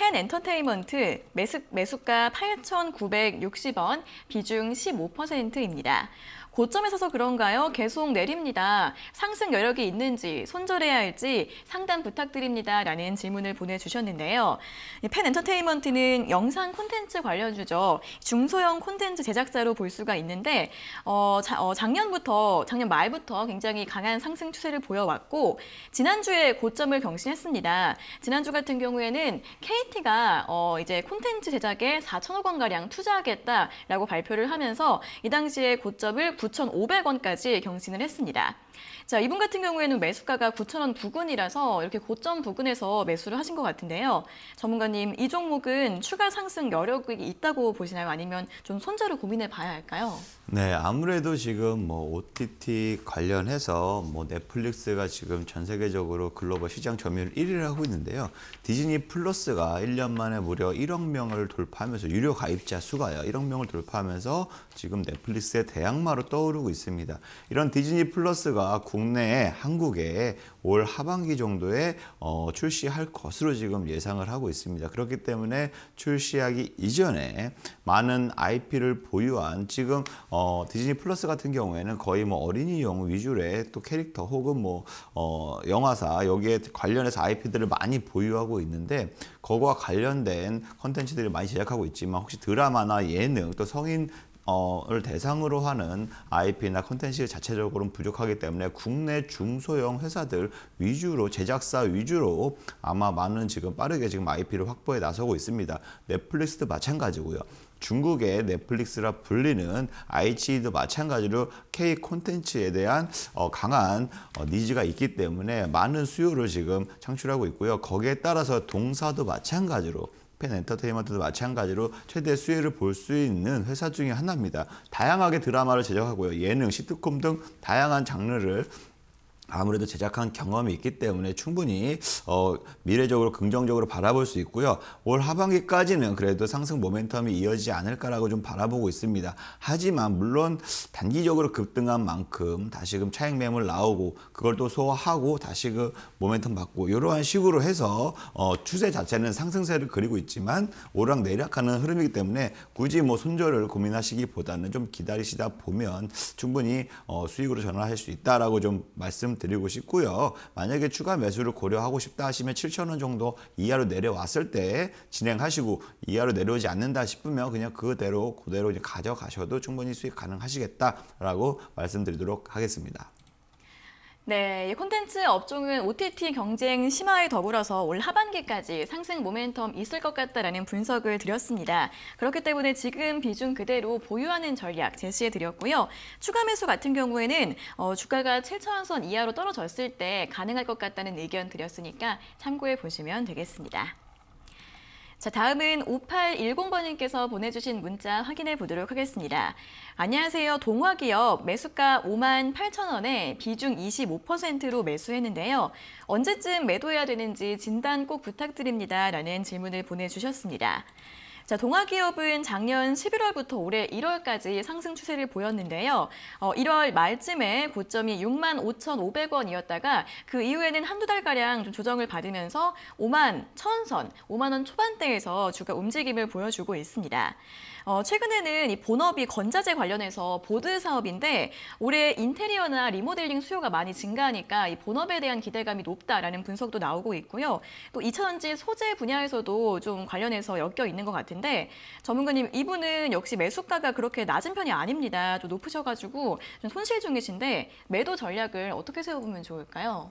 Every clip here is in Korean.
팬 엔터테인먼트 매수, 매수가 8,960원, 비중 15%입니다. 고점에 서서 그런가요? 계속 내립니다. 상승 여력이 있는지 손절해야 할지 상담 부탁드립니다. 라는 질문을 보내주셨는데요. 팬 엔터테인먼트는 영상 콘텐츠 관련주죠. 중소형 콘텐츠 제작자로 볼 수가 있는데 어, 자, 어, 작년부터 작년 말부터 굉장히 강한 상승 추세를 보여왔고 지난주에 고점을 경신했습니다. 지난주 같은 경우에는 KT가 어, 이제 콘텐츠 제작에 4천억 원가량 투자하겠다라고 발표를 하면서 이 당시에 고점을 9,500원까지 경신을 했습니다. 자, 이분 같은 경우에는 매수가가 9,000원 부근이라서 이렇게 고점 부근에서 매수를 하신 것 같은데요. 전문가님, 이 종목은 추가 상승 여력이 있다고 보시나요? 아니면 좀 손절을 고민해 봐야 할까요? 네, 아무래도 지금 뭐 OTT 관련해서 뭐 넷플릭스가 지금 전 세계적으로 글로벌 시장 점유율 1위를 하고 있는데요. 디즈니 플러스가 1년 만에 무려 1억 명을 돌파하면서 유료 가입자 수가요. 1억 명을 돌파하면서 지금 넷플릭스의 대항마로 떠오르고 있습니다. 이런 디즈니 플러스가 국내에 한국에 올 하반기 정도에 어, 출시할 것으로 지금 예상을 하고 있습니다. 그렇기 때문에 출시하기 이전에 많은 IP를 보유한 지금 어, 디즈니 플러스 같은 경우에는 거의 뭐 어린이용 위주의 또 캐릭터 혹은 뭐 어, 영화사 여기에 관련해서 IP들을 많이 보유하고 있는데 거와 관련된 컨텐츠들을 많이 제작하고 있지만 혹시 드라마나 예능 또 성인 어,를 대상으로 하는 IP나 컨텐츠 자체적으로는 부족하기 때문에 국내 중소형 회사들 위주로 제작사 위주로 아마 많은 지금 빠르게 지금 IP를 확보해 나서고 있습니다. 넷플릭스도 마찬가지고요. 중국의 넷플릭스라 불리는 i h 도 마찬가지로 K 콘텐츠에 대한 어, 강한 어, 니즈가 있기 때문에 많은 수요를 지금 창출하고 있고요. 거기에 따라서 동사도 마찬가지로 팬 엔터테인먼트도 마찬가지로 최대 수혜를 볼 수 있는 회사 중의 하나입니다. 다양하게 드라마를 제작하고요. 예능, 시트콤 등 다양한 장르를 아무래도 제작한 경험이 있기 때문에 충분히 어, 미래적으로 긍정적으로 바라볼 수 있고요. 올 하반기까지는 그래도 상승 모멘텀이 이어지지 않을까라고 좀 바라보고 있습니다. 하지만 물론 단기적으로 급등한 만큼 다시금 차익 매물 나오고 그걸 또 소화하고 다시금 그 모멘텀 받고 이러한 식으로 해서 어, 추세 자체는 상승세를 그리고 있지만 오락내락하는 흐름이기 때문에 굳이 뭐 손절을 고민하시기보다는 좀 기다리시다 보면 충분히 어, 수익으로 전환할 수 있다라고 좀 말씀 드리고 싶고요. 만약에 추가 매수를 고려하고 싶다 하시면 7천원 정도 이하로 내려왔을 때 진행하시고 이하로 내려오지 않는다 싶으면 그냥 그대로 그대로 가져가셔도 충분히 수익 가능하시겠다라고 말씀드리도록 하겠습니다. 네, 콘텐츠 업종은 OTT 경쟁 심화에 더불어서 올 하반기까지 상승 모멘텀 있을 것 같다라는 분석을 드렸습니다. 그렇기 때문에 지금 비중 그대로 보유하는 전략 제시해 드렸고요. 추가 매수 같은 경우에는 어, 주가가 7천원선 이하로 떨어졌을 때 가능할 것 같다는 의견 드렸으니까 참고해 보시면 되겠습니다. 자, 다음은 5810번님께서 보내주신 문자 확인해 보도록 하겠습니다. 안녕하세요. 동화기업 매수가 5만 8천 원에 비중 25%로 매수했는데요. 언제쯤 매도해야 되는지 진단 꼭 부탁드립니다. 라는 질문을 보내주셨습니다. 자, 동아기업은 작년 11월부터 올해 1월까지 상승 추세를 보였는데요. 어, 1월 말쯤에 고점이 6만 5,500원이었다가 그 이후에는 한두 달가량 좀 조정을 받으면서 5만 1,000선, 5만 원 초반대에서 주가 움직임을 보여주고 있습니다. 어, 최근에는 이 본업이 건자재 관련해서 보드 사업인데 올해 인테리어나 리모델링 수요가 많이 증가하니까 이 본업에 대한 기대감이 높다라는 분석도 나오고 있고요. 또 2차전지 소재 분야에서도 좀 관련해서 엮여 있는 것 같은데 전문가님 이분은 역시 매수가가 그렇게 낮은 편이 아닙니다. 좀 높으셔가지고 좀 손실 중이신데 매도 전략을 어떻게 세워보면 좋을까요?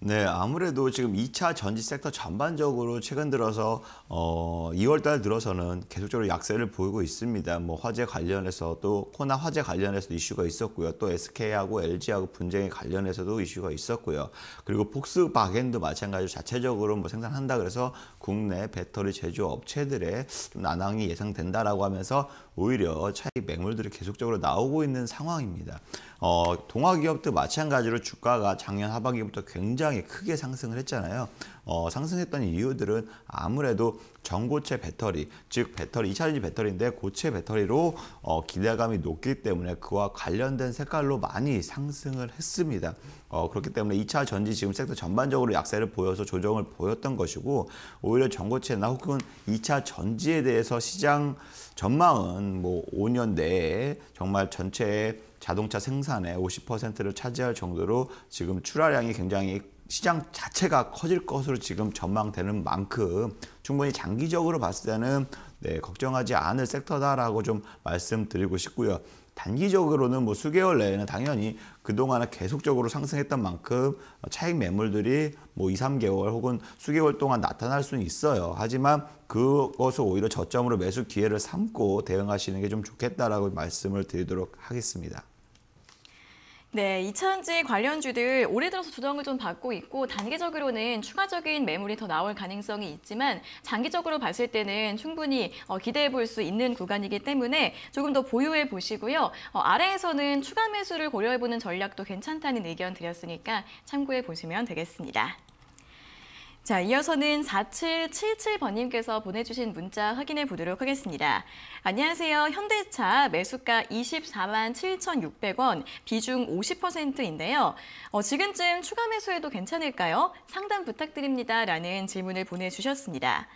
네, 아무래도 지금 2차 전지 섹터 전반적으로 최근 들어서 어, 2월 달 들어서는 계속적으로 약세를 보이고 있습니다. 뭐 화재 관련해서 또 코나 화재 관련해서도 이슈가 있었고요. 또 SK하고 LG하고 분쟁에 관련해서도 이슈가 있었고요. 그리고 폭스바겐도 마찬가지로 자체적으로 뭐 생산한다 그래서 국내 배터리 제조 업체들의 난항이 예상된다라고 하면서 오히려 차익 매물들이 계속적으로 나오고 있는 상황입니다. 어, 동화기업도 마찬가지로 주가가 작년 하반기부터 굉장히 크게 상승을 했잖아요. 어, 상승했던 이유들은 아무래도 전고체 배터리, 즉 배터리 2차전지 배터리인데 고체 배터리로 어, 기대감이 높기 때문에 그와 관련된 색깔로 많이 상승을 했습니다. 어, 그렇기 때문에 2차 전지 지금 섹터 전반적으로 약세를 보여서 조정을 보였던 것이고 오히려 전고체나 혹은 2차 전지에 대해서 시장 전망은 뭐 5년 내에 정말 전체 자동차 생산의 50%를 차지할 정도로 지금 출하량이 굉장히 시장 자체가 커질 것으로 지금 전망되는 만큼 충분히 장기적으로 봤을 때는 네, 걱정하지 않을 섹터다라고 좀 말씀드리고 싶고요. 단기적으로는 뭐 수개월 내에는 당연히 그동안에 계속적으로 상승했던 만큼 차익 매물들이 뭐 2, 3개월 혹은 수개월 동안 나타날 수는 있어요. 하지만 그것을 오히려 저점으로 매수 기회를 삼고 대응하시는 게 좀 좋겠다라고 말씀을 드리도록 하겠습니다. 네, 이차전지 관련주들 올해 들어서 조정을 좀 받고 있고 단계적으로는 추가적인 매물이 더 나올 가능성이 있지만 장기적으로 봤을 때는 충분히 어, 기대해 볼 수 있는 구간이기 때문에 조금 더 보유해 보시고요. 어, 아래에서는 추가 매수를 고려해 보는 전략도 괜찮다는 의견 드렸으니까 참고해 보시면 되겠습니다. 자, 이어서는 4777번님께서 보내주신 문자 확인해 보도록 하겠습니다. 안녕하세요. 현대차 매수가 24만 7,600원, 비중 50%인데요. 어, 지금쯤 추가 매수해도 괜찮을까요? 상담 부탁드립니다. 라는 질문을 보내주셨습니다.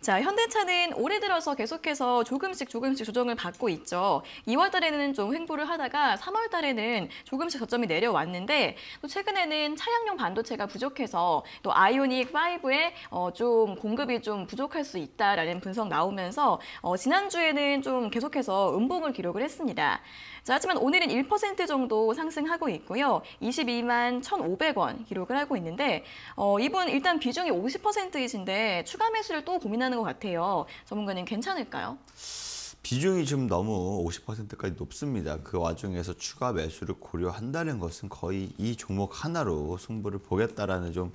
자, 현대차는 올해 들어서 계속해서 조금씩 조금씩 조정을 받고 있죠. 2월 달에는 좀 횡보를 하다가 3월 달에는 조금씩 저점이 내려왔는데 또 최근에는 차량용 반도체가 부족해서 또 아이오닉 5에 어, 좀 공급이 좀 부족할 수 있다라는 분석 나오면서 어, 지난주에는 좀 계속해서 음봉을 기록을 했습니다. 자, 하지만 오늘은 1% 정도 상승하고 있고요. 22만 1,500원 기록을 하고 있는데 어, 이분 일단 비중이 50%이신데 추가 매수를 또 고민하는 것 같아요. 전문가님 괜찮을까요? 비중이 지금 너무 50%까지 높습니다. 그 와중에서 추가 매수를 고려한다는 것은 거의 이 종목 하나로 승부를 보겠다라는 좀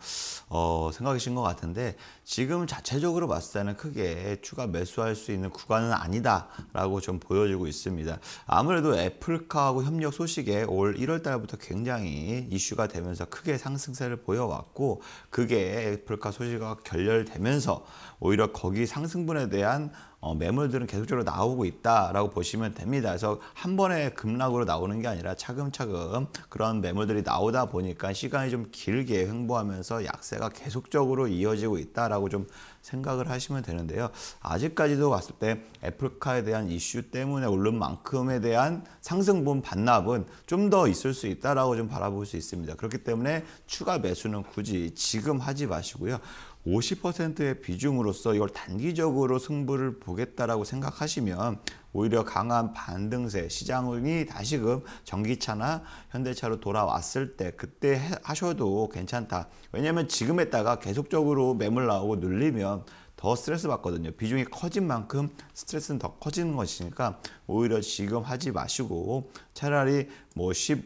어, 생각이신 것 같은데 지금 자체적으로 봤을 때는 크게 추가 매수할 수 있는 구간은 아니다라고 좀 보여지고 있습니다. 아무래도 애플카하고 협력 소식에 올 1월 달부터 굉장히 이슈가 되면서 크게 상승세를 보여왔고 그게 애플카 소식과 결렬되면서 오히려 거기 상승분에 대한 어, 매물들은 계속적으로 나오고 있다라고 보시면 됩니다. 그래서 한 번에 급락으로 나오는 게 아니라 차근차근 그런 매물들이 나오다 보니까 시간이 좀 길게 횡보하면서 약세가 계속적으로 이어지고 있다라고 좀 생각을 하시면 되는데요. 아직까지도 봤을 때 애플카에 대한 이슈 때문에 오른 만큼에 대한 상승분 반납은 좀 더 있을 수 있다라고 좀 바라볼 수 있습니다. 그렇기 때문에 추가 매수는 굳이 지금 하지 마시고요. 50%의 비중으로서 이걸 단기적으로 승부를 보겠다라고 생각하시면 오히려 강한 반등세 시장이 다시금 전기차나 현대차로 돌아왔을 때 그때 하셔도 괜찮다. 왜냐하면 지금 했다가 계속적으로 매물 나오고 늘리면더 스트레스 받거든요. 비중이 커진 만큼 스트레스는 더 커지는 것이니까 오히려 지금 하지 마시고 차라리 뭐 16만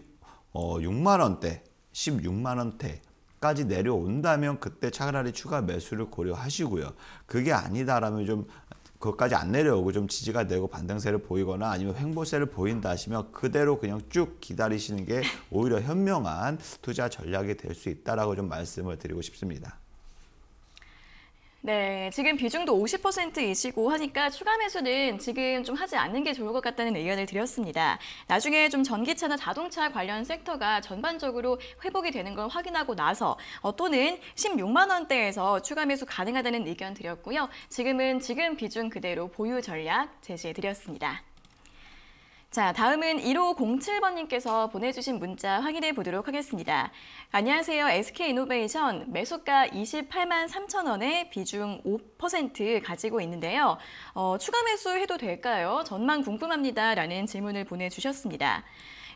어, 원대 16만 원대 까지 내려온다면 그때 차라리 추가 매수를 고려하시고요. 그게 아니다라면 좀 그것까지 안 내려오고 좀 지지가 되고 반등세를 보이거나 아니면 횡보세를 보인다 하시면 그대로 그냥 쭉 기다리시는 게 오히려 현명한 투자 전략이 될 수 있다라고 좀 말씀을 드리고 싶습니다. 네, 지금 비중도 50%이시고 하니까 추가 매수는 지금 좀 하지 않는 게 좋을 것 같다는 의견을 드렸습니다. 나중에 좀 전기차나 자동차 관련 섹터가 전반적으로 회복이 되는 걸 확인하고 나서 어, 또는 16만 원대에서 추가 매수 가능하다는 의견 드렸고요. 지금은 지금 비중 그대로 보유 전략 제시해 드렸습니다. 자, 다음은 1507번님께서 보내주신 문자 확인해 보도록 하겠습니다. 안녕하세요. SK이노베이션 매수가 28만 3천 원에 비중 5% 가지고 있는데요. 어, 추가 매수해도 될까요? 전망 궁금합니다. 라는 질문을 보내주셨습니다.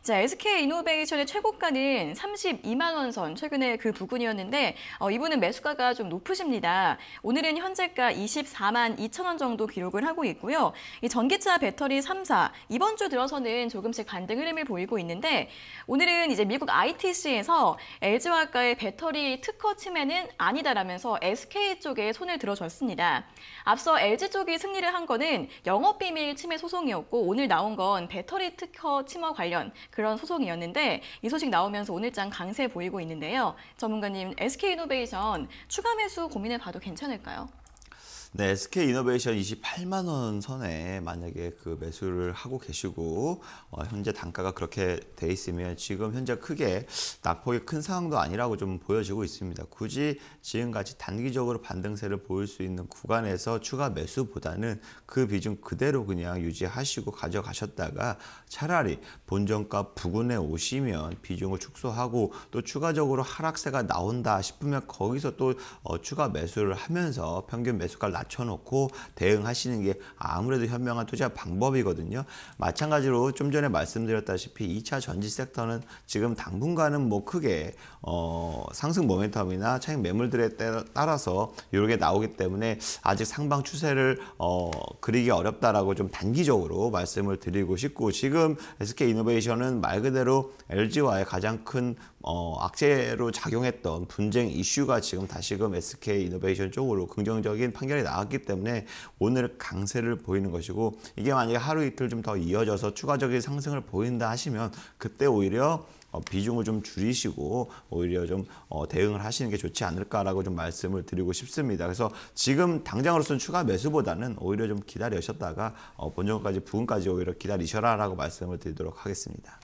자, SK 이노베이션의 최고가는 32만 원 선, 최근에 그 부근이었는데 어, 이분은 매수가가 좀 높으십니다. 오늘은 현재가 24만 2천 원 정도 기록을 하고 있고요. 이 전기차 배터리 3사, 이번 주 들어서는 조금씩 반등 흐름을 보이고 있는데 오늘은 이제 미국 ITC에서 LG화학과의 배터리 특허 침해는 아니다라면서 SK 쪽에 손을 들어줬습니다. 앞서 LG 쪽이 승리를 한 거는 영업비밀 침해 소송이었고 오늘 나온 건 배터리 특허 침해 관련 그런 소송이었는데 이 소식 나오면서 오늘장 강세 보이고 있는데요. 전문가님 SK이노베이션 추가 매수 고민해봐도 괜찮을까요? 네, SK 이노베이션 28만 원 선에 만약에 그 매수를 하고 계시고 어, 현재 단가가 그렇게 돼 있으면 지금 현재 크게 낙폭이 큰 상황도 아니라고 좀 보여지고 있습니다. 굳이 지금같이 단기적으로 반등세를 보일 수 있는 구간에서 추가 매수보다는 그 비중 그대로 그냥 유지하시고 가져가셨다가 차라리 본전가 부근에 오시면 비중을 축소하고 또 추가적으로 하락세가 나온다 싶으면 거기서 또 어, 추가 매수를 하면서 평균 매수가 낮춰놓고 대응하시는 게 아무래도 현명한 투자 방법이거든요. 마찬가지로 좀 전에 말씀드렸다시피 2차 전지 섹터는 지금 당분간은 뭐 크게 어, 상승 모멘텀이나 차익 매물들에 따라서 이렇게 나오기 때문에 아직 상방 추세를 어, 그리기 어렵다라고 좀 단기적으로 말씀을 드리고 싶고 지금 SK이노베이션은 말 그대로 LG와의 가장 큰 어, 악재로 작용했던 분쟁 이슈가 지금 다시금 SK 이노베이션 쪽으로 긍정적인 판결이 나왔기 때문에 오늘 강세를 보이는 것이고 이게 만약에 하루 이틀 좀 더 이어져서 추가적인 상승을 보인다 하시면 그때 오히려 어, 비중을 좀 줄이시고 오히려 좀 어, 대응을 하시는 게 좋지 않을까라고 좀 말씀을 드리고 싶습니다. 그래서 지금 당장으로서는 추가 매수보다는 오히려 좀 기다리셨다가 어, 본전까지 부분까지 오히려 기다리셔라라고 말씀을 드리도록 하겠습니다.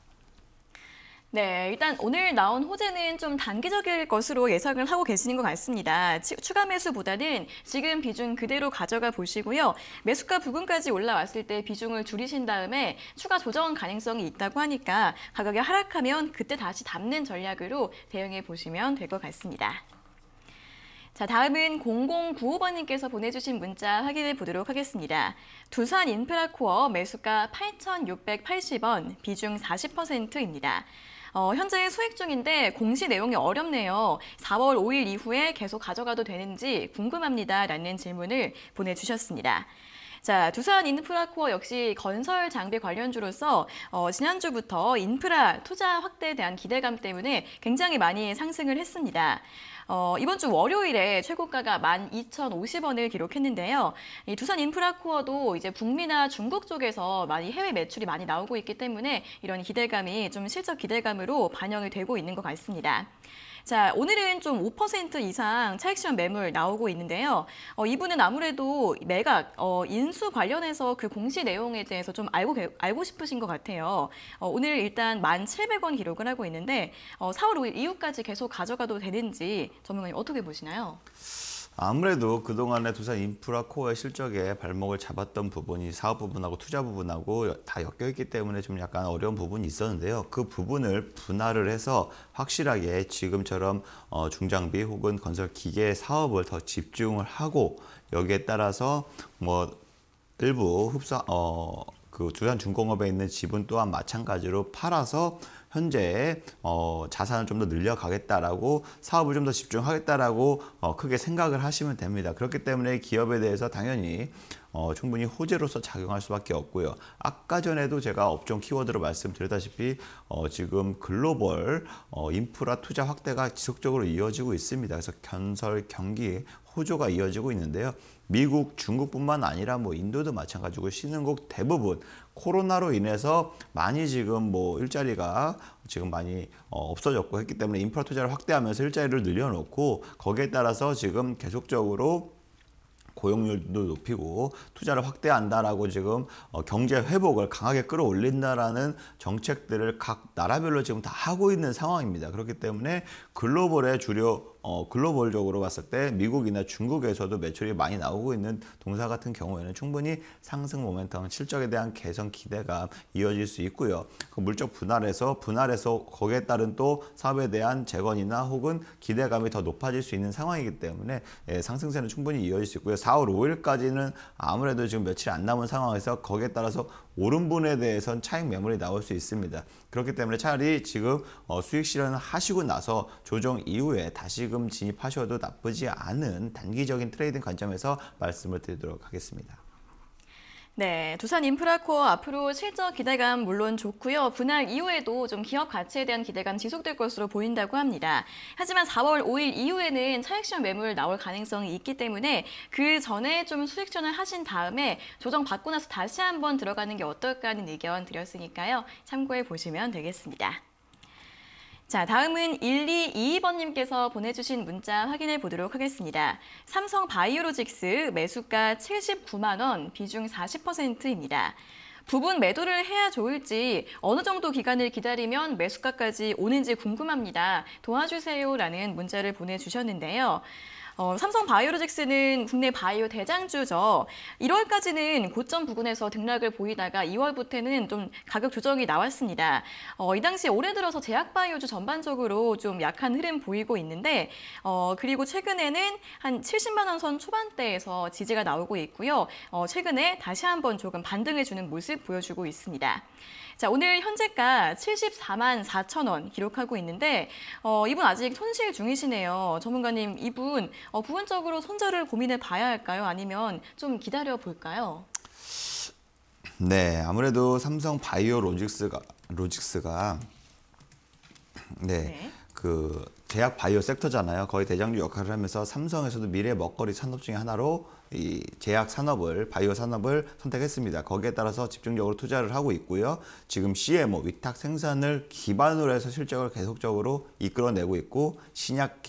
네, 일단 오늘 나온 호재는 좀 단기적일 것으로 예상을 하고 계시는 것 같습니다. 추가 매수보다는 지금 비중 그대로 가져가 보시고요. 매수가 부근까지 올라왔을 때 비중을 줄이신 다음에 추가 조정 가능성이 있다고 하니까 가격이 하락하면 그때 다시 담는 전략으로 대응해 보시면 될 것 같습니다. 자, 다음은 0095번님께서 보내주신 문자 확인해 보도록 하겠습니다. 두산 인프라코어 매수가 8,680원, 비중 40%입니다. 어, 현재 수익 중인데 공시 내용이 어렵네요. 4월 5일 이후에 계속 가져가도 되는지 궁금합니다. 라는 질문을 보내주셨습니다. 자, 두산 인프라코어 역시 건설 장비 관련주로서 어, 지난주부터 인프라 투자 확대에 대한 기대감 때문에 굉장히 많이 상승을 했습니다. 어, 이번 주 월요일에 최고가가 12,050원을 기록했는데요. 이 두산 인프라코어도 이제 북미나 중국 쪽에서 많이 해외 매출이 많이 나오고 있기 때문에 이런 기대감이 좀 실적 기대감으로 반영이 되고 있는 것 같습니다. 자, 오늘은 좀 5% 이상 차익실현 매물 나오고 있는데요. 어, 이분은 아무래도 매각, 어, 인수 관련해서 그 공시 내용에 대해서 좀 알고, 알고 싶으신 것 같아요. 어, 오늘 일단 1,700원 기록을 하고 있는데 어, 4월 5일 이후까지 계속 가져가도 되는지 전문가님 어떻게 보시나요? 아무래도 그동안에 두산 인프라 코어의 실적에 발목을 잡았던 부분이 사업 부분하고 투자 부분하고 다 엮여있기 때문에 좀 약간 어려운 부분이 있었는데요. 그 부분을 분할을 해서 확실하게 지금처럼 어, 중장비 혹은 건설 기계 사업을 더 집중을 하고 여기에 따라서 뭐 일부 흡사 어, 그 두산 중공업에 있는 지분 또한 마찬가지로 팔아서 현재 어, 자산을 좀 더 늘려가겠다라고 사업을 좀 더 집중하겠다라고 어, 크게 생각을 하시면 됩니다. 그렇기 때문에 기업에 대해서 당연히 어, 충분히 호재로서 작용할 수밖에 없고요. 아까 전에도 제가 업종 키워드로 말씀드렸다시피 어, 지금 글로벌 어, 인프라 투자 확대가 지속적으로 이어지고 있습니다. 그래서 견설 경기 호조가 이어지고 있는데요. 미국, 중국뿐만 아니라 뭐 인도도 마찬가지고 신흥국 대부분 코로나로 인해서 많이 지금 뭐 일자리가 지금 많이 어, 없어졌고 했기 때문에 인프라 투자를 확대하면서 일자리를 늘려놓고 거기에 따라서 지금 계속적으로 고용률도 높이고 투자를 확대한다라고 지금 어, 경제 회복을 강하게 끌어올린다라는 정책들을 각 나라별로 지금 다 하고 있는 상황입니다. 그렇기 때문에 글로벌의주류 어, 글로벌적으로 봤을 때 미국이나 중국에서도 매출이 많이 나오고 있는 동사 같은 경우에는 충분히 상승 모멘텀, 실적에 대한 개선 기대가 이어질 수 있고요. 그 물적 분할에서 분할에서 거기에 따른 또 사업에 대한 재건이나 혹은 기대감이 더 높아질 수 있는 상황이기 때문에 예, 상승세는 충분히 이어질 수 있고요. 4월 5일까지는 아무래도 지금 며칠 안 남은 상황에서 거기에 따라서 오른분에 대해서는 차익 매물이 나올 수 있습니다. 그렇기 때문에 차라리 지금 어, 수익 실현을 하시고 나서 조정 이후에 다시금 진입하셔도 나쁘지 않은 단기적인 트레이딩 관점에서 말씀을 드리도록 하겠습니다. 네, 두산 인프라코어 앞으로 실적 기대감 물론 좋고요. 분할 이후에도 좀 기업 가치에 대한 기대감 지속될 것으로 보인다고 합니다. 하지만 4월 5일 이후에는 차익실현 매물 나올 가능성이 있기 때문에 그 전에 좀 수익전을 하신 다음에 조정 받고 나서 다시 한번 들어가는 게 어떨까 하는 의견 드렸으니까요. 참고해 보시면 되겠습니다. 자, 다음은 1222번님께서 보내주신 문자 확인해 보도록 하겠습니다. 삼성 바이오로직스 매수가 79만 원, 비중 40%입니다. 부분 매도를 해야 좋을지 어느 정도 기간을 기다리면 매수가까지 오는지 궁금합니다. 도와주세요라는 문자를 보내주셨는데요. 어, 삼성 바이오로직스는 국내 바이오 대장주죠. 1월까지는 고점 부근에서 등락을 보이다가 2월부터는 좀 가격 조정이 나왔습니다. 어, 이 당시 올해 들어서 제약바이오주 전반적으로 좀 약한 흐름 보이고 있는데 어, 그리고 최근에는 한 70만 원 선 초반대에서 지지가 나오고 있고요. 어, 최근에 다시 한번 조금 반등해주는 모습 보여주고 있습니다. 자, 오늘 현재가 74만 4천 원 기록하고 있는데 어, 이분 아직 손실 중이시네요. 전문가님, 이분 어, 부분적으로 손절을 고민해 봐야 할까요? 아니면 좀 기다려 볼까요? 네, 아무래도 삼성 바이오 로직스가 로직스가 네. 네. 그 제약 바이오 섹터잖아요. 거의 대장주 역할을 하면서 삼성에서도 미래 먹거리 산업 중의 하나로 이 제약 산업을 바이오 산업을 선택했습니다. 거기에 따라서 집중적으로 투자를 하고 있고요. 지금 CMO 위탁 생산을 기반으로 해서 실적을 계속적으로 이끌어내고 있고 신약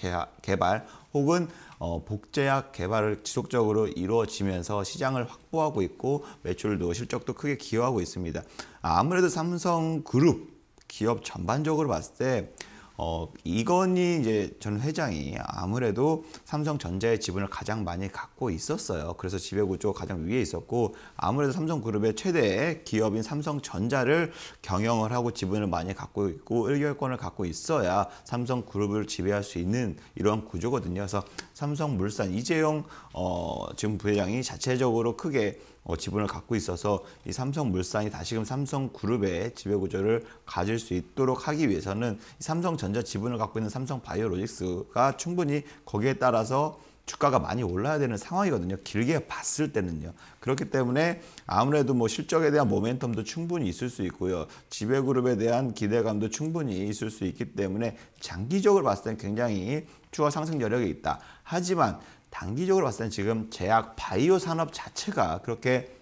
개발 혹은 어, 복제약 개발을 지속적으로 이루어지면서 시장을 확보하고 있고 매출도 실적도 크게 기여하고 있습니다. 아무래도 삼성그룹 기업 전반적으로 봤을 때 어, 이건희 이제 전 회장이 아무래도 삼성전자의 지분을 가장 많이 갖고 있었어요. 그래서 지배구조 가장 위에 있었고 아무래도 삼성그룹의 최대 기업인 삼성전자를 경영을 하고 지분을 많이 갖고 있고 의결권을 갖고 있어야 삼성그룹을 지배할 수 있는 이러한 구조거든요. 그래서 삼성물산 이재용 어, 지금 부회장이 자체적으로 크게 어, 지분을 갖고 있어서 이 삼성물산이 다시금 삼성그룹의 지배구조를 가질 수 있도록 하기 위해서는 삼성전자 지분을 갖고 있는 삼성바이오로직스가 충분히 거기에 따라서 주가가 많이 올라야 되는 상황이거든요. 길게 봤을 때는요. 그렇기 때문에 아무래도 뭐 실적에 대한 모멘텀도 충분히 있을 수 있고요. 지배그룹에 대한 기대감도 충분히 있을 수 있기 때문에 장기적으로 봤을 때 굉장히 추가 상승 여력이 있다. 하지만 단기적으로 봤을 때는 지금 제약 바이오 산업 자체가 그렇게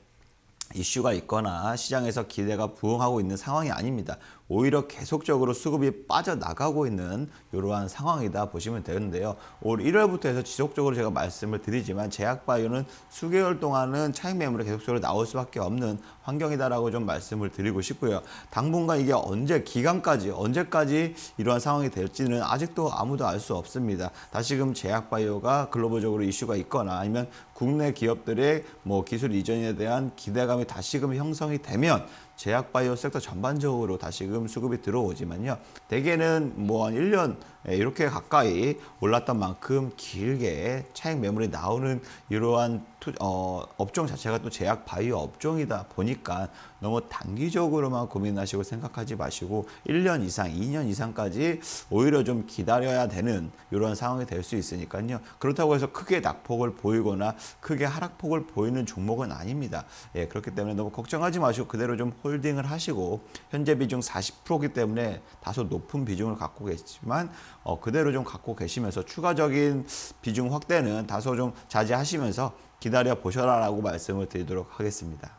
이슈가 있거나 시장에서 기대가 부응하고 있는 상황이 아닙니다. 오히려 계속적으로 수급이 빠져나가고 있는 이러한 상황이다 보시면 되는데요. 올 1월부터 해서 지속적으로 제가 말씀을 드리지만 제약바이오는 수개월 동안은 차익 매물이 계속적으로 나올 수밖에 없는 환경이다라고 좀 말씀을 드리고 싶고요. 당분간 이게 언제 기간까지 언제까지 이러한 상황이 될지는 아직도 아무도 알 수 없습니다. 다시금 제약바이오가 글로벌적으로 이슈가 있거나 아니면 국내 기업들의 뭐 기술 이전에 대한 기대감이 다시금 형성이 되면 제약 바이오 섹터 전반적으로 다시금 수급이 들어오지만요. 대개는 뭐 한 1년 예, 이렇게 가까이 올랐던 만큼 길게 차익 매물이 나오는 이러한 투, 어, 업종 자체가 또 제약 바이오 업종이다 보니까 너무 단기적으로만 고민하시고 생각하지 마시고 1년 이상, 2년 이상까지 오히려 좀 기다려야 되는 이런 상황이 될 수 있으니까요. 그렇다고 해서 크게 낙폭을 보이거나 크게 하락폭을 보이는 종목은 아닙니다. 예, 그렇기 때문에 너무 걱정하지 마시고 그대로 좀 홀딩을 하시고 현재 비중 40%이기 때문에 다소 높은 비중을 갖고 계시지만 어, 그대로 좀 갖고 계시면서 추가적인 비중 확대는 다소 좀 자제하시면서 기다려 보셔라라고 말씀을 드리도록 하겠습니다.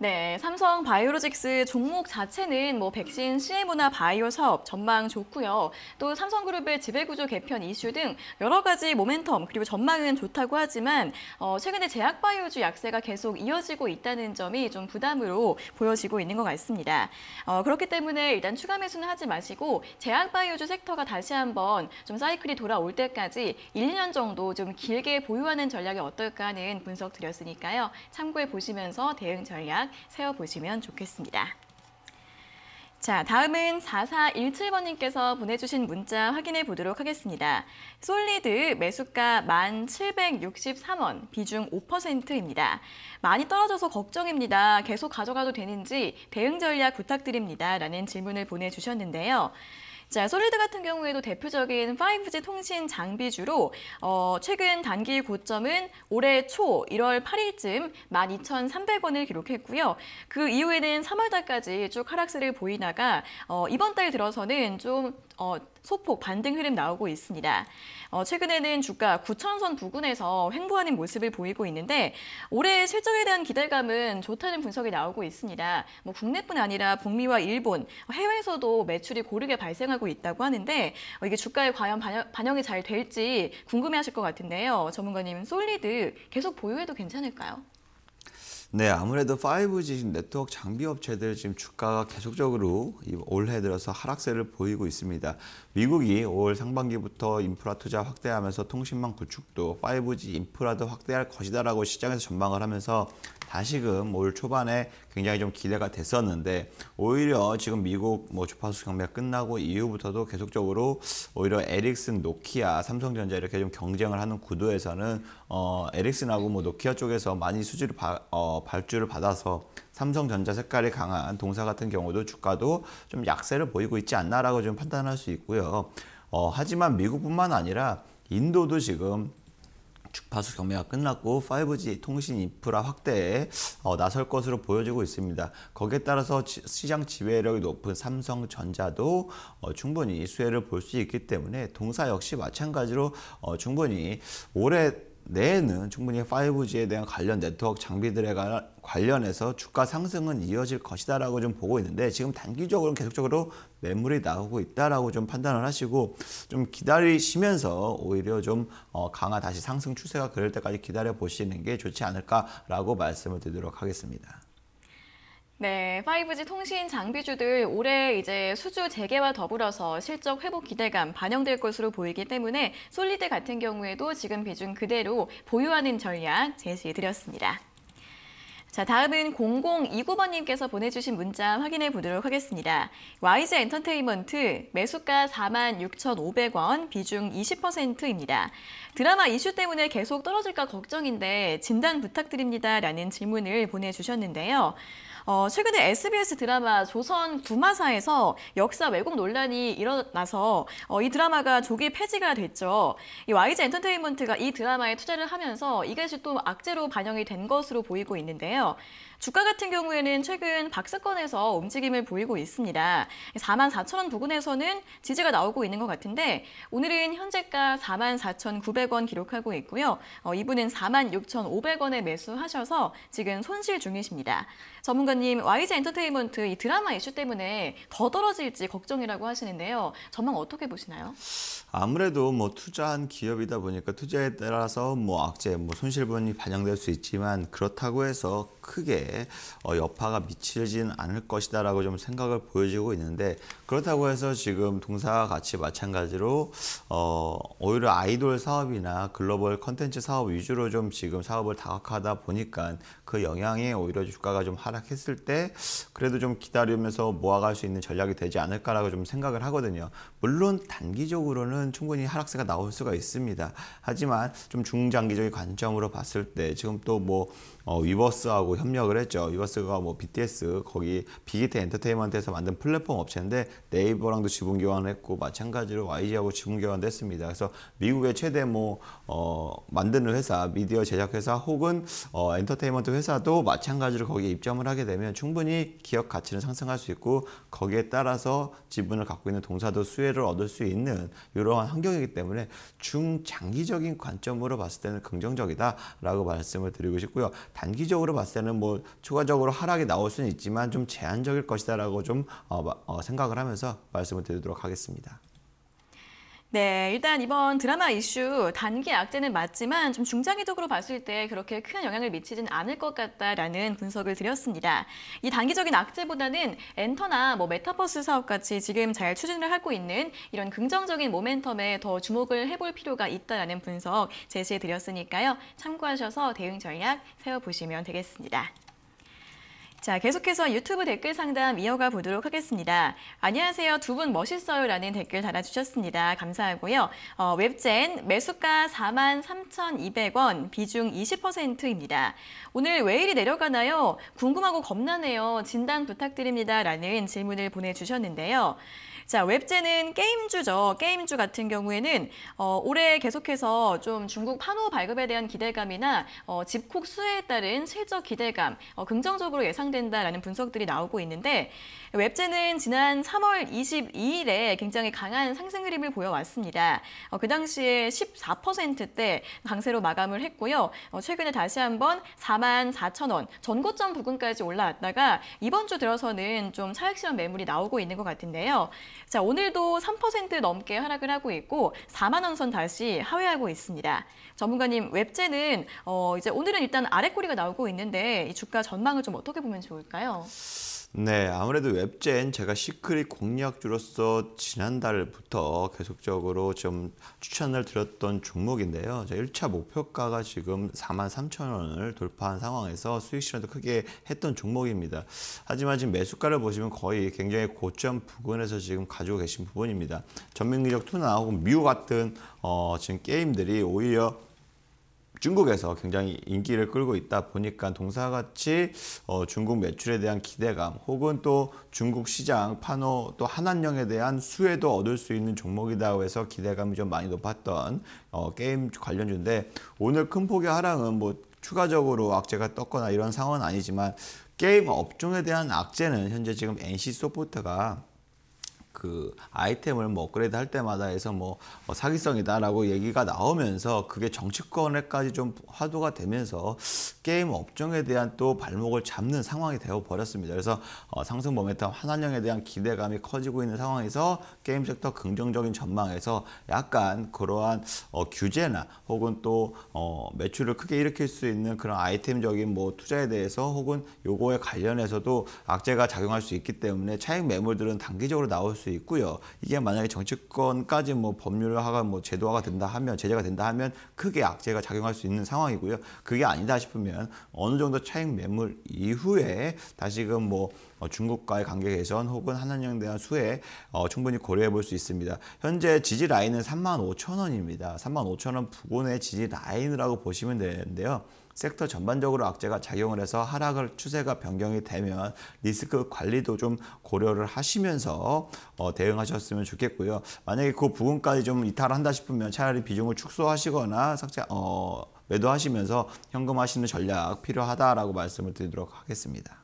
네, 삼성 바이오로직스 종목 자체는 뭐 백신 CMO나 바이오 사업 전망 좋고요. 또 삼성그룹의 지배구조 개편 이슈 등 여러 가지 모멘텀 그리고 전망은 좋다고 하지만 어, 최근에 제약바이오주 약세가 계속 이어지고 있다는 점이 좀 부담으로 보여지고 있는 것 같습니다. 어, 그렇기 때문에 일단 추가 매수는 하지 마시고 제약바이오주 섹터가 다시 한번 좀 사이클이 돌아올 때까지 1, 2년 정도 좀 길게 보유하는 전략이 어떨까 하는 분석 드렸으니까요. 참고해 보시면서 대응 전략 세워보시면 좋겠습니다. 자, 다음은 4417번님께서 보내주신 문자 확인해 보도록 하겠습니다. 솔리드 매수가 1,763원, 비중 5%입니다. 많이 떨어져서 걱정입니다. 계속 가져가도 되는지 대응 전략 부탁드립니다. 라는 질문을 보내주셨는데요. 자, 솔리드 같은 경우에도 대표적인 5G 통신 장비주로 어, 최근 단기 고점은 올해 초 1월 8일쯤 12,300원을 기록했고요. 그 이후에는 3월 달까지 쭉 하락세를 보이다가 어, 이번 달 들어서는 좀 어, 소폭 반등 흐름 나오고 있습니다. 어, 최근에는 주가 9천선 부근에서 횡보하는 모습을 보이고 있는데 올해 실적에 대한 기대감은 좋다는 분석이 나오고 있습니다. 뭐 국내뿐 아니라 북미와 일본, 해외에서도 매출이 고르게 발생하고 있다고 하는데 어, 이게 주가에 과연 반영, 이잘 될지 궁금해하실 것 같은데요. 전문가님, 솔리드 계속 보유해도 괜찮을까요? 네, 아무래도 5G 네트워크 장비 업체들 지금 주가가 계속적으로 올해 들어서 하락세를 보이고 있습니다. 미국이 5 상반기부터 인프라 투자 확대하면서 통신망 구축도 5G 인프라도 확대할 것이다라고 시장에서 전망을 하면서 다시금 올 초반에 굉장히 좀 기대가 됐었는데 오히려 지금 미국 뭐 주파수 경매가 끝나고 이후부터도 계속적으로 오히려 에릭슨, 노키아, 삼성전자 이렇게 좀 경쟁을 하는 구도에서는 어, 에릭슨하고 뭐 노키아 쪽에서 많이 수주를 바, 어, 발주를 받아서 삼성전자 색깔이 강한 동사 같은 경우도 주가도 좀 약세를 보이고 있지 않나라고 좀 판단할 수 있고요. 어, 하지만 미국뿐만 아니라 인도도 지금 주파수 경매가 끝났고 5G 통신 인프라 확대에 어, 나설 것으로 보여지고 있습니다. 거기에 따라서 지, 시장 지배력이 높은 삼성전자도 어, 충분히 수혜를 볼 수 있기 때문에 동사 역시 마찬가지로 어, 충분히 올해 내에는 충분히 5G에 대한 관련 네트워크 장비들에 관련해서 주가 상승은 이어질 것이다라고 좀 보고 있는데 지금 단기적으로 계속적으로 매물이 나오고 있다라고 좀 판단을 하시고 좀 기다리시면서 오히려 좀 어, 강화 다시 상승 추세가 그럴 때까지 기다려 보시는 게 좋지 않을까라고 말씀을 드리도록 하겠습니다. 네, 5G 통신 장비주들 올해 이제 수주 재개와 더불어서 실적 회복 기대감 반영될 것으로 보이기 때문에 솔리드 같은 경우에도 지금 비중 그대로 보유하는 전략 제시해드렸습니다. 자, 다음은 0029번님께서 보내주신 문자 확인해 보도록 하겠습니다. YG 엔터테인먼트 매수가 46,500원, 비중 20%입니다. 드라마 이슈 때문에 계속 떨어질까 걱정인데 진단 부탁드립니다라는 질문을 보내주셨는데요. 어, 최근에 SBS 드라마 조선 구마사에서 역사 왜곡 논란이 일어나서 어, 이 드라마가 조기 폐지가 됐죠. 이 YG 엔터테인먼트가 이 드라마에 투자를 하면서 이것이 또 악재로 반영이 된 것으로 보이고 있는데요. 주가 같은 경우에는 최근 박스권에서 움직임을 보이고 있습니다. 4만 4천 원 부근에서는 지지가 나오고 있는 것 같은데 오늘은 현재가 4만 4,900원 기록하고 있고요. 어, 이분은 4만 6,500원에 매수하셔서 지금 손실 중이십니다. 전문가님, YG 엔터테인먼트 이 드라마 이슈 때문에 더 떨어질지 걱정이라고 하시는데요. 전망 어떻게 보시나요? 아무래도 뭐 투자한 기업이다 보니까 투자에 따라서 뭐 악재, 뭐 손실분이 반영될 수 있지만 그렇다고 해서 크게 어, 여파가 미치진 않을 것이다라고 좀 생각을 보여주고 있는데 그렇다고 해서 지금 동사와 같이 마찬가지로 어, 오히려 아이돌 사업이나 글로벌 컨텐츠 사업 위주로 좀 지금 사업을 다각하다 보니까 그 영향에 오히려 주가가 좀 하락했을 때 그래도 좀 기다리면서 모아갈 수 있는 전략이 되지 않을까라고 좀 생각을 하거든요. 물론 단기적으로는 충분히 하락세가 나올 수가 있습니다. 하지만 좀 중장기적인 관점으로 봤을 때 지금 또뭐 어, 위버스하고 협력을 했죠. 위버스가 뭐 BTS 거기 비기트 엔터테인먼트에서 만든 플랫폼 업체인데 네이버랑도 지분 교환했고 마찬가지로 YG하고 지분 교환됐습니다 그래서 미국의 최대 뭐 어, 만드는 회사, 미디어 제작 회사 혹은 어, 엔터테인먼트 회사 회사도 마찬가지로 거기에 입점을 하게 되면 충분히 기업 가치는 상승할 수 있고 거기에 따라서 지분을 갖고 있는 동사도 수혜를 얻을 수 있는 이러한 환경이기 때문에 중장기적인 관점으로 봤을 때는 긍정적이다라고 말씀을 드리고 싶고요. 단기적으로 봤을 때는 뭐 추가적으로 하락이 나올 수는 있지만 좀 제한적일 것이다라고 좀 어, 어, 생각을 하면서 말씀을 드리도록 하겠습니다. 네, 일단 이번 드라마 이슈 단기 악재는 맞지만 좀 중장기적으로 봤을 때 그렇게 큰 영향을 미치진 않을 것 같다라는 분석을 드렸습니다. 이 단기적인 악재보다는 엔터나 뭐 메타버스 사업같이 지금 잘 추진을 하고 있는 이런 긍정적인 모멘텀에 더 주목을 해볼 필요가 있다라는 분석 제시해 드렸으니까요. 참고하셔서 대응 전략 세워보시면 되겠습니다. 자, 계속해서 유튜브 댓글 상담 이어가 보도록 하겠습니다. 안녕하세요. 두 분 멋있어요. 라는 댓글 달아주셨습니다. 감사하고요. 어, 웹젠 매수가 43,200원, 비중 20%입니다. 오늘 왜 이리 내려가나요? 궁금하고 겁나네요. 진단 부탁드립니다. 라는 질문을 보내주셨는데요. 자, 웹제는 게임주죠. 게임주 같은 경우에는 어, 올해 계속해서 좀 중국 판호 발급에 대한 기대감이나 어, 집콕 수에 따른 최저 기대감 어, 긍정적으로 예상된다라는 분석들이 나오고 있는데 웹제는 지난 3월 22일에 굉장히 강한 상승 그림을 보여왔습니다. 어, 그 당시에 14%대 강세로 마감을 했고요. 어, 최근에 다시 한번 4만 4천 원 전고점 부근까지 올라왔다가 이번 주 들어서는 좀 차익 실현 매물이 나오고 있는 것 같은데요. 자, 오늘도 3% 넘게 하락을 하고 있고 4만 원선 다시 하회하고 있습니다. 전문가님, 웹제는 어, 이제 오늘은 일단 아래 꼬리가 나오고 있는데 이 주가 전망을 좀 어떻게 보면 좋을까요? 네, 아무래도 웹젠 제가 시크릿 공략주로서 지난달부터 계속적으로 좀 추천을 드렸던 종목인데요. 1차 목표가가 지금 43,000원을 돌파한 상황에서 수익 실현도 크게 했던 종목입니다. 하지만 지금 매수가를 보시면 거의 굉장히 고점 부근에서 지금 가지고 계신 부분입니다. 전면기적 투나 혹은 미우 같은 어, 지금 게임들이 오히려 중국에서 굉장히 인기를 끌고 있다 보니까 동사같이 어, 중국 매출에 대한 기대감 혹은 또 중국 시장 판호 또 한한령에 대한 수혜도 얻을 수 있는 종목이다 해서 기대감이 좀 많이 높았던 어, 게임 관련주인데 오늘 큰 폭의 하락은 뭐 추가적으로 악재가 떴거나 이런 상황은 아니지만 게임 업종에 대한 악재는 현재 지금 NC 소프트가 그 아이템을 뭐 업그레이드 할 때마다 해서 뭐, 뭐 사기성이다라고 얘기가 나오면서 그게 정치권에까지 좀 화두가 되면서 게임 업종에 대한 또 발목을 잡는 상황이 되어 버렸습니다. 그래서 어 상승 모멘텀 한한령에 대한 기대감이 커지고 있는 상황에서 게임 섹터 긍정적인 전망에서 약간 그러한 어 규제나 혹은 또 어 매출을 크게 일으킬 수 있는 그런 아이템적인 뭐 투자에 대해서 혹은 요거에 관련해서도 악재가 작용할 수 있기 때문에 차익 매물들은 단기적으로 나올 수수 있고요. 이게 만약에 정치권까지 뭐 법률화가 뭐 제도화가 된다 하면 제재가 된다 하면 크게 악재가 작용할 수 있는 상황이고요. 그게 아니다 싶으면 어느 정도 차익 매물 이후에 다시금 뭐 어, 중국과의 관계 개선 혹은 한한령 대한 수혜 어, 충분히 고려해 볼 수 있습니다. 현재 지지 라인은 3만 5천 원입니다. 3만 5천 원 부근의 지지 라인이라고 보시면 되는데요. 섹터 전반적으로 악재가 작용을 해서 하락을 추세가 변경이 되면 리스크 관리도 좀 고려를 하시면서 어, 대응하셨으면 좋겠고요. 만약에 그 부분까지 좀 이탈한다 싶으면 차라리 비중을 축소하시거나 삭제 어 매도하시면서 현금하시는 전략 필요하다라고 말씀을 드리도록 하겠습니다.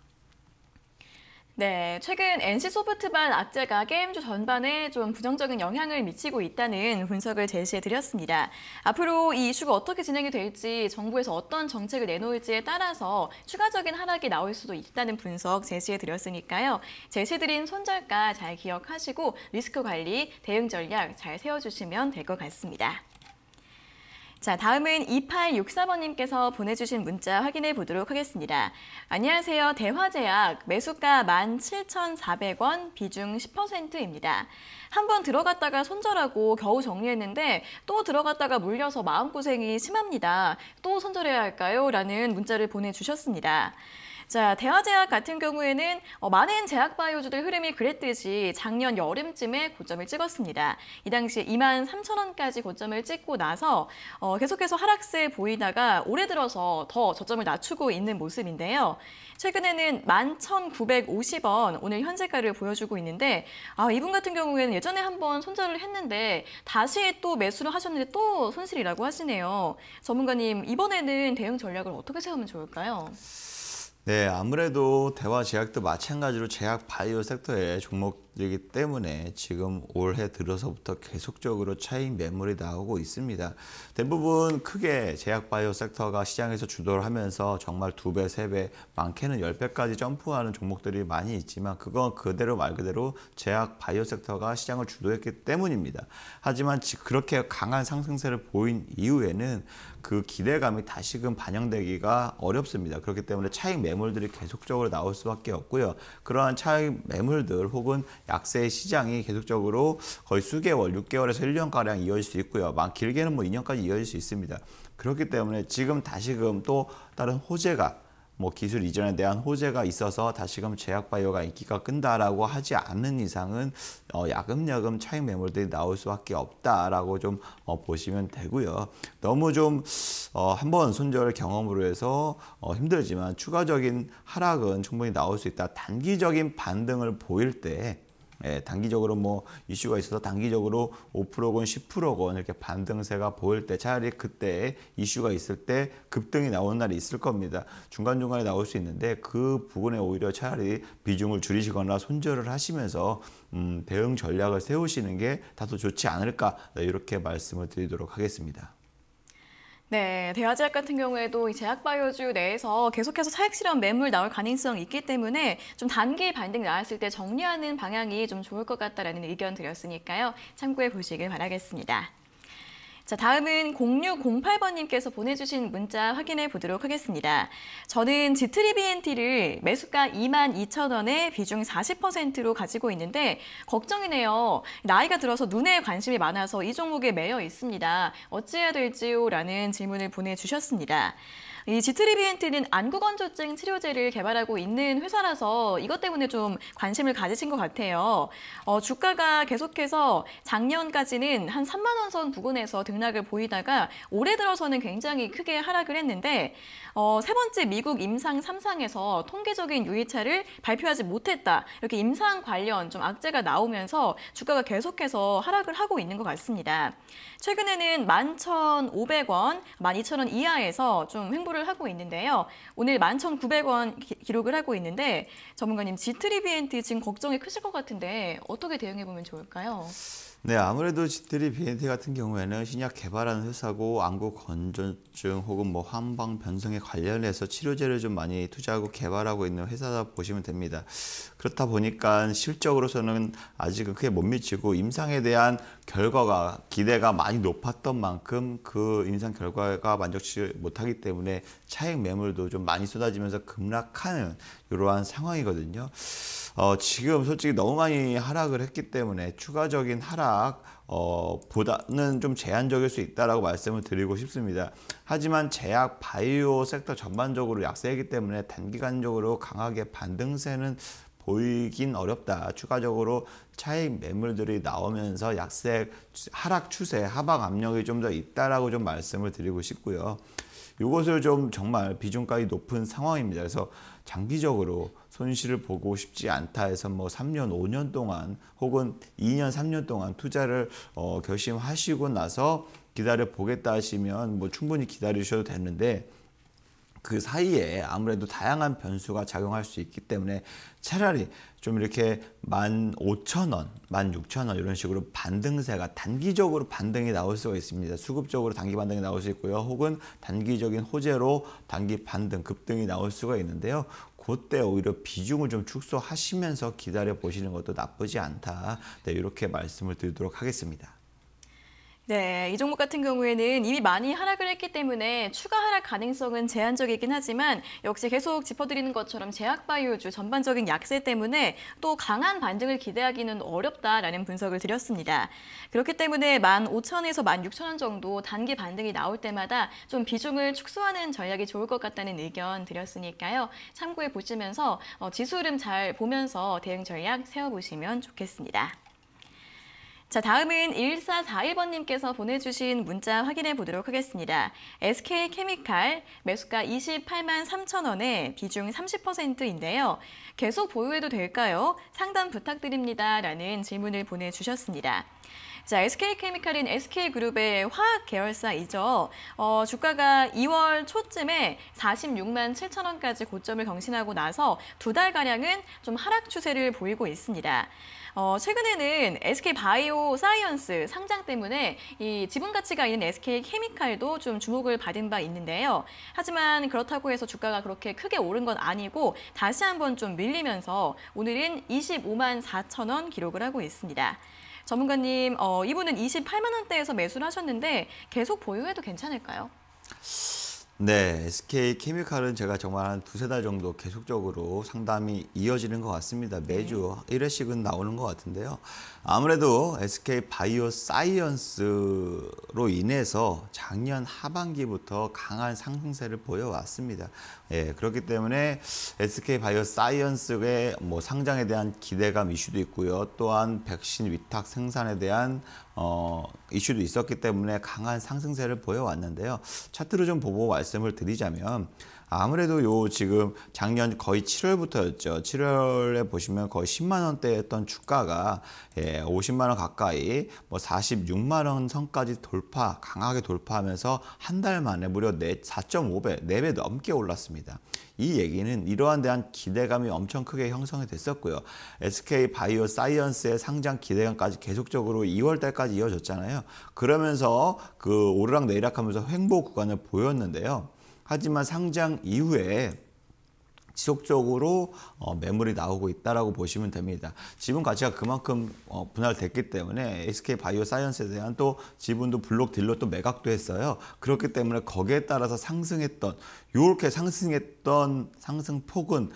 네, 최근 NC소프트발 악재가 게임주 전반에 좀 부정적인 영향을 미치고 있다는 분석을 제시해드렸습니다. 앞으로 이 이슈가 어떻게 진행이 될지 정부에서 어떤 정책을 내놓을지에 따라서 추가적인 하락이 나올 수도 있다는 분석 제시해드렸으니까요. 제시드린 손절가 잘 기억하시고 리스크 관리, 대응 전략 잘 세워주시면 될 것 같습니다. 자, 다음은 2864번님께서 보내주신 문자 확인해 보도록 하겠습니다. 안녕하세요. 대화제약 매수가 17,400원 비중 10%입니다. 한번 들어갔다가 손절하고 겨우 정리했는데 또 들어갔다가 물려서 마음고생이 심합니다. 또 손절해야 할까요? 라는 문자를 보내주셨습니다. 자, 대화제약 같은 경우에는 어, 많은 제약 바이오주들 흐름이 그랬듯이 작년 여름쯤에 고점을 찍었습니다. 이 당시 에 2만 3천 원까지 고점을 찍고 나서 어, 계속해서 하락세 보이다가 올해 들어서 더 저점을 낮추고 있는 모습인데요. 최근에는 11,950원 오늘 현재가를 보여주고 있는데 아, 이분 같은 경우에는 예전에 한번 손절을 했는데 다시 또 매수를 하셨는데 또 손실이라고 하시네요. 전문가님 이번에는 대응 전략을 어떻게 세우면 좋을까요? 네, 아무래도 대화 제약도 마찬가지로 제약 바이오 섹터의 종목 이기 때문에 지금 올해 들어서부터 계속적으로 차익 매물이 나오고 있습니다. 대부분 크게 제약바이오 섹터가 시장에서 주도를 하면서 정말 두 배, 세 배, 많게는 열 배까지 점프하는 종목들이 많이 있지만 그건 그대로 말 그대로 제약바이오 섹터가 시장을 주도했기 때문입니다. 하지만 그렇게 강한 상승세를 보인 이후에는 그 기대감이 다시금 반영되기가 어렵습니다. 그렇기 때문에 차익 매물들이 계속적으로 나올 수밖에 없고요. 그러한 차익 매물들 혹은 약세 시장이 계속적으로 거의 수개월, 6개월에서 1년가량 이어질 수 있고요. 막 길게는 뭐 2년까지 이어질 수 있습니다. 그렇기 때문에 지금 다시금 또 다른 호재가 뭐 기술 이전에 대한 호재가 있어서 다시금 제약바이오가 인기가 끈다라고 하지 않는 이상은 어, 야금야금 차익 매물들이 나올 수밖에 없다라고 좀 어, 보시면 되고요. 너무 좀 어, 한번 손절 경험으로 해서 어, 힘들지만 추가적인 하락은 충분히 나올 수 있다. 단기적인 반등을 보일 때 예, 단기적으로 뭐 이슈가 있어서 단기적으로 5%건 10%건 이렇게 반등세가 보일 때 차라리 그때 이슈가 있을 때 급등이 나오는 날이 있을 겁니다. 중간중간에 나올 수 있는데 그 부분에 오히려 차라리 비중을 줄이시거나 손절을 하시면서 음, 대응 전략을 세우시는 게 다소 좋지 않을까 네, 이렇게 말씀을 드리도록 하겠습니다. 네, 대화제약 같은 경우에도 이 제약바이오주 내에서 계속해서 사익실험 매물 나올 가능성이 있기 때문에 좀 단기 반등 나왔을 때 정리하는 방향이 좀 좋을 것 같다라는 의견 드렸으니까요. 참고해 보시길 바라겠습니다. 자, 다음은 0608번님께서 보내주신 문자 확인해 보도록 하겠습니다. 저는 G3BNT를 매수가 22,000원에 비중 40%로 가지고 있는데 걱정이네요. 나이가 들어서 눈에 관심이 많아서 이 종목에 매여 있습니다. 어찌해야 될지요? 라는 질문을 보내주셨습니다. 이 지트리비엔트는 안구건조증 치료제를 개발하고 있는 회사라서 이것 때문에 좀 관심을 가지신 것 같아요. 어, 주가가 계속해서 작년까지는 한 3만 원 선 부근에서 등락을 보이다가 올해 들어서는 굉장히 크게 하락을 했는데 어, 세 번째 미국 임상 3상에서 통계적인 유의차를 발표하지 못했다. 이렇게 임상 관련 좀 악재가 나오면서 주가가 계속해서 하락을 하고 있는 것 같습니다. 최근에는 11,500원, 12,000원 이하에서 좀 횡보를 시도를 하고 있는데요. 오늘 11,900원 기, 록을 하고 있는데 전문가님 지트리비엔 t 지금 걱정이 크실 것 같은데 어떻게 대응해 보면 좋을까요? 네, 아무래도 G3 BNT 같은 경우에는 신약 개발하는 회사고 안구 건조증 혹은 뭐 한방 변성에 관련해서 치료제를 좀 많이 투자하고 개발하고 있는 회사다 보시면 됩니다. 그렇다 보니까 실적으로서는 아직은 크게 못 미치고 임상에 대한 결과가 기대가 많이 높았던 만큼 그 임상 결과가 만족치 못하기 때문에 차익 매물도 좀 많이 쏟아지면서 급락하는 이러한 상황이거든요. 어, 지금 솔직히 너무 많이 하락을 했기 때문에 추가적인 하락 어, 보다는 좀 제한적일 수 있다라고 말씀을 드리고 싶습니다. 하지만 제약 바이오 섹터 전반적으로 약세이기 때문에 단기간적으로 강하게 반등세는 보이긴 어렵다. 추가적으로 차익 매물들이 나오면서 약세 하락 추세, 하방 압력이 좀 더 있다라고 좀 말씀을 드리고 싶고요. 이것을 좀 정말 비중가이 높은 상황입니다. 그래서 장기적으로 손실을 보고 싶지 않다 해서 뭐 3년, 5년 동안 혹은 2년, 3년 동안 투자를 어, 결심하시고 나서 기다려 보겠다 하시면 뭐 충분히 기다리셔도 되는데 그 사이에 아무래도 다양한 변수가 작용할 수 있기 때문에 차라리 좀 이렇게 만 오천 원, 만 육천 원 이런 식으로 반등세가 단기적으로 반등이 나올 수가 있습니다. 수급적으로 단기 반등이 나올 수 있고요. 혹은 단기적인 호재로 단기 반등, 급등이 나올 수가 있는데요. 그때 오히려 비중을 좀 축소하시면서 기다려 보시는 것도 나쁘지 않다. 네, 이렇게 말씀을 드리도록 하겠습니다. 네, 이 종목 같은 경우에는 이미 많이 하락을 했기 때문에 추가 하락 가능성은 제한적이긴 하지만 역시 계속 짚어드리는 것처럼 제약바이오주 전반적인 약세 때문에 또 강한 반등을 기대하기는 어렵다라는 분석을 드렸습니다. 그렇기 때문에 15,000에서 16,000원 정도 단기 반등이 나올 때마다 좀 비중을 축소하는 전략이 좋을 것 같다는 의견 드렸으니까요. 참고해 보시면서 어, 지수 흐름 잘 보면서 대응 전략 세워보시면 좋겠습니다. 자, 다음은 1441번님께서 보내주신 문자 확인해 보도록 하겠습니다. SK 케미칼 매수가 28만 3천 원에 비중 30%인데요. 계속 보유해도 될까요? 상담 부탁드립니다. 라는 질문을 보내주셨습니다. 자, SK케미칼인 SK그룹의 화학 계열사이죠. 어, 주가가 2월 초쯤에 46만 7천 원까지 고점을 경신하고 나서 두 달가량은 좀 하락 추세를 보이고 있습니다. 어, 최근에는 SK바이오 사이언스 상장 때문에 이 지분 가치가 있는 SK케미칼도 좀 주목을 받은 바 있는데요. 하지만 그렇다고 해서 주가가 그렇게 크게 오른 건 아니고 다시 한번 좀 밀리면서 오늘은 25만 4천 원 기록을 하고 있습니다. 전문가님, 어, 이분은 28만 원대에서 매수를 하셨는데 계속 보유해도 괜찮을까요? 네, SK 케미칼은 제가 정말 한 두세 달 정도 계속적으로 상담이 이어지는 것 같습니다. 매주 네. 일회씩은 나오는 것 같은데요. 아무래도 SK 바이오 사이언스로 인해서 작년 하반기부터 강한 상승세를 보여왔습니다. 예, 그렇기 때문에 SK 바이오 사이언스의 뭐 상장에 대한 기대감 이슈도 있고요. 또한 백신 위탁 생산에 대한 어, 이슈도 있었기 때문에 강한 상승세를 보여왔는데요. 차트를 좀 보고 말씀을 드리자면 아무래도 요 지금 작년 거의 7월부터였죠. 7월에 보시면 거의 10만 원대 했던 주가가 예, 50만 원 가까이 뭐 46만 원 선까지 돌파 강하게 돌파하면서 한 달 만에 무려 4.5배, 4배 넘게 올랐습니다. 이 얘기는 이러한 대한 기대감이 엄청 크게 형성이 됐었고요. SK 바이오 사이언스의 상장 기대감까지 계속적으로 2월 달까지 이어졌잖아요. 그러면서 그 오르락 내리락 하면서 횡보 구간을 보였는데요. 하지만 상장 이후에 지속적으로 어, 매물이 나오고 있다라고 보시면 됩니다. 지분 가치가 그만큼 어, 분할됐기 때문에 SK 바이오 사이언스에 대한 또 지분도 블록 딜러 또 매각도 했어요. 그렇기 때문에 거기에 따라서 상승했던 이렇게 상승했던 상승폭은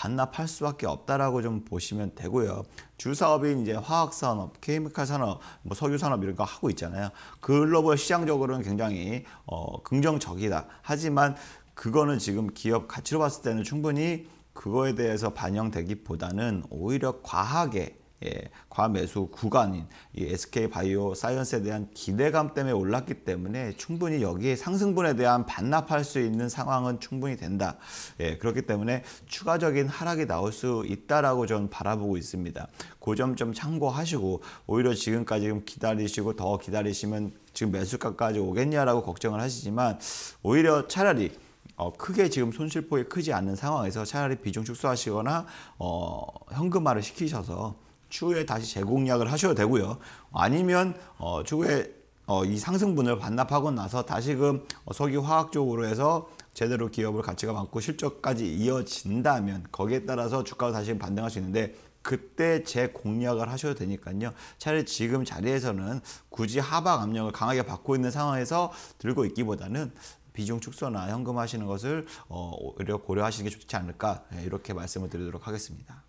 반납할 수밖에 없다라고 좀 보시면 되고요. 주 사업인 이제 화학 산업, 케미칼 산업, 뭐 석유 산업 이런 거 하고 있잖아요. 글로벌 시장적으로는 굉장히 어, 긍정적이다. 하지만 그거는 지금 기업 가치로 봤을 때는 충분히 그거에 대해서 반영되기보다는 오히려 과하게 예, 과매수 구간인 이 SK 바이오 사이언스에 대한 기대감 때문에 올랐기 때문에 충분히 여기에 상승분에 대한 반납할 수 있는 상황은 충분히 된다. 예, 그렇기 때문에 추가적인 하락이 나올 수 있다라고 저는 바라보고 있습니다. 고점 그 그좀 참고하시고 오히려 지금까지 기다리시고 더 기다리시면 지금 매수가까지 오겠냐라고 걱정을 하시지만 오히려 차라리 어, 크게 지금 손실폭이 크지 않는 상황에서 차라리 비중 축소하시거나 어, 현금화를 시키셔서 추후에 다시 재공략을 하셔도 되고요. 아니면 어, 추후에 어, 이 상승분을 반납하고 나서 다시금 그, 어, 석유화학 적으로 해서 제대로 기업을 가치가 많고 실적까지 이어진다면 거기에 따라서 주가가 다시 반등할 수 있는데 그때 재공략을 하셔도 되니까요. 차라리 지금 자리에서는 굳이 하방 압력을 강하게 받고 있는 상황에서 들고 있기보다는 비중 축소나 현금 하시는 것을 어, 오히려 고려하시는 게 좋지 않을까 예, 이렇게 말씀을 드리도록 하겠습니다.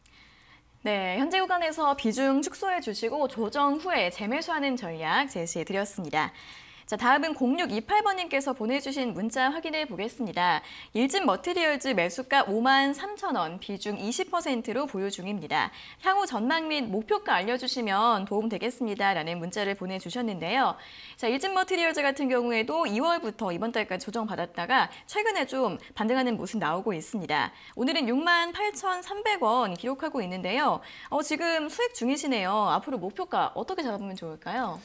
네, 현재 구간에서 비중 축소해 주시고 조정 후에 재매수하는 전략 제시해 드렸습니다. 자, 다음은 0628번님께서 보내주신 문자 확인해 보겠습니다. 일진 머티리얼즈 매수가 5만 3천 원, 비중 20%로 보유 중입니다. 향후 전망 및 목표가 알려주시면 도움되겠습니다. 라는 문자를 보내주셨는데요. 자, 일진 머티리얼즈 같은 경우에도 2월부터 이번 달까지 조정받았다가 최근에 좀 반등하는 모습 나오고 있습니다. 오늘은 6만 8,300원 기록하고 있는데요. 어, 지금 수익 중이시네요. 앞으로 목표가 어떻게 잡으면 좋을까요?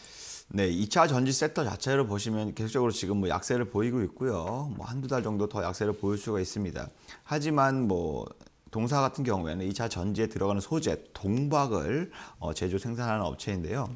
네, 2차 전지 섹터 자체를 보시면 계속적으로 지금 뭐 약세를 보이고 있고요. 뭐 한두 달 정도 더 약세를 보일 수가 있습니다. 하지만 뭐 동사 같은 경우에는 2차 전지에 들어가는 소재, 동박을 어, 제조 생산하는 업체인데요.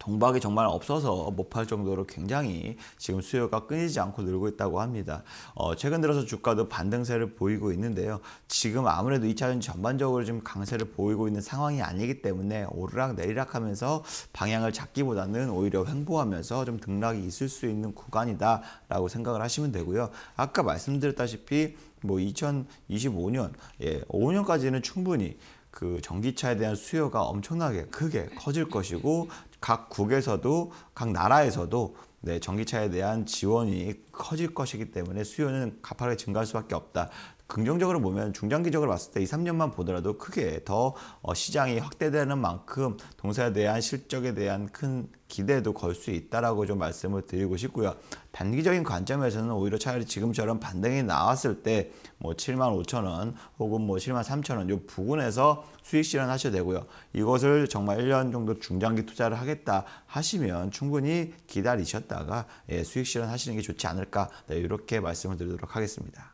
동박이 정말 없어서 못 팔 정도로 굉장히 지금 수요가 끊이지 않고 늘고 있다고 합니다. 어, 최근 들어서 주가도 반등세를 보이고 있는데요. 지금 아무래도 2차전 전반적으로 지금 강세를 보이고 있는 상황이 아니기 때문에 오르락 내리락 하면서 방향을 잡기보다는 오히려 횡보하면서 좀 등락이 있을 수 있는 구간이다라고 생각을 하시면 되고요. 아까 말씀드렸다시피 뭐 2025년, 예, 5년까지는 충분히 그 전기차에 대한 수요가 엄청나게 크게 커질 것이고 각 국에서도 각 나라에서도 네, 전기차에 대한 지원이 커질 것이기 때문에 수요는 가파르게 증가할 수밖에 없다. 긍정적으로 보면 중장기적으로 봤을 때 2, 3년만 보더라도 크게 더 어, 시장이 확대되는 만큼 동사에 대한 실적에 대한 큰 기대도 걸 수 있다라고 좀 말씀을 드리고 싶고요. 단기적인 관점에서는 오히려 차라리 지금처럼 반등이 나왔을 때 뭐 7만 5천 원 혹은 뭐 7만 3천 원이 부근에서 수익 실현하셔도 되고요. 이것을 정말 1년 정도 중장기 투자를 하겠다 하시면 충분히 기다리셨다가 예, 수익 실현하시는 게 좋지 않을까 네, 이렇게 말씀을 드리도록 하겠습니다.